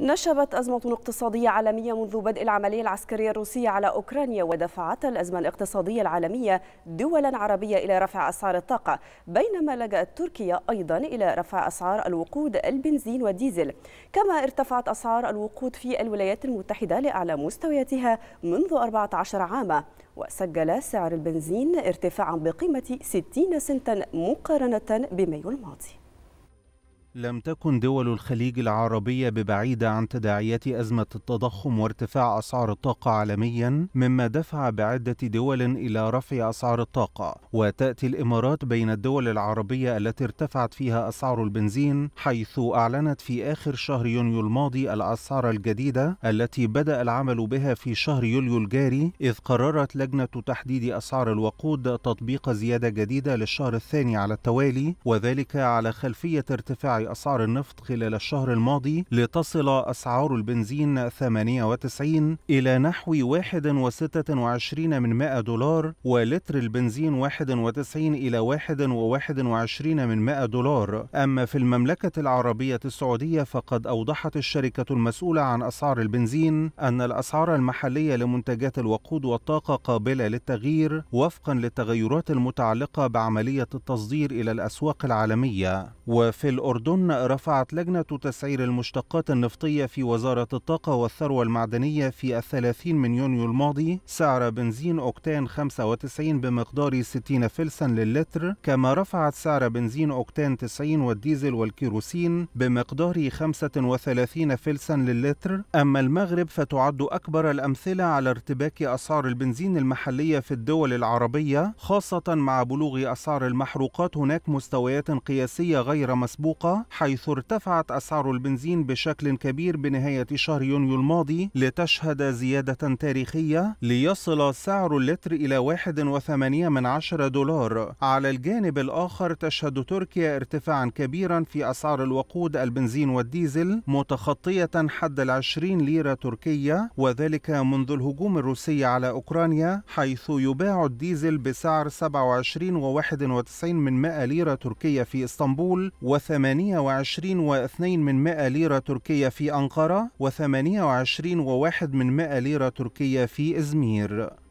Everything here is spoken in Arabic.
نشبت أزمة اقتصادية عالمية منذ بدء العملية العسكرية الروسية على أوكرانيا ودفعت الأزمة الاقتصادية العالمية دولا عربية إلى رفع أسعار الطاقة بينما لجأت تركيا أيضا إلى رفع أسعار الوقود البنزين والديزل كما ارتفعت أسعار الوقود في الولايات المتحدة لأعلى مستوياتها منذ 14 عاما وسجل سعر البنزين ارتفاعا بقيمة 60 سنتا مقارنة بمايو الماضي لم تكن دول الخليج العربية ببعيدة عن تداعيات أزمة التضخم وارتفاع أسعار الطاقة عالميا مما دفع بعدة دول إلى رفع أسعار الطاقة وتأتي الإمارات بين الدول العربية التي ارتفعت فيها أسعار البنزين حيث أعلنت في آخر شهر يونيو الماضي الأسعار الجديدة التي بدأ العمل بها في شهر يوليو الجاري إذ قررت لجنة تحديد أسعار الوقود تطبيق زيادة جديدة للشهر الثاني على التوالي وذلك على خلفية ارتفاع أسعار النفط خلال الشهر الماضي لتصل أسعار البنزين 98 إلى نحو 1.26 من 100 دولار ولتر البنزين 91 إلى 1.21 من 100 دولار أما في المملكة العربية السعودية فقد أوضحت الشركة المسؤولة عن أسعار البنزين أن الأسعار المحلية لمنتجات الوقود والطاقة قابلة للتغيير وفقا للتغيرات المتعلقة بعملية التصدير إلى الأسواق العالمية وفي الأردن رفعت لجنة تسعير المشتقات النفطية في وزارة الطاقة والثروة المعدنية في الثلاثين من يونيو الماضي سعر بنزين أوكتان 95 بمقدار 60 فلسا للتر كما رفعت سعر بنزين أوكتان 90 والديزل والكيروسين بمقدار 35 فلسا للتر أما المغرب فتعد أكبر الأمثلة على ارتباك أسعار البنزين المحلية في الدول العربية خاصة مع بلوغ أسعار المحروقات هناك مستويات قياسية غير مسبوقة حيث ارتفعت أسعار البنزين بشكل كبير بنهاية شهر يونيو الماضي لتشهد زيادة تاريخية ليصل سعر اللتر إلى 1.8 دولار على الجانب الآخر تشهد تركيا ارتفاعا كبيرا في أسعار الوقود البنزين والديزل متخطية حد العشرين ليرة تركية وذلك منذ الهجوم الروسي على أوكرانيا حيث يباع الديزل بسعر 27.91 من 100 ليرة تركية في إسطنبول و8 28.2 ليرة تركية في أنقرة و28.1 ليرة تركية في إزمير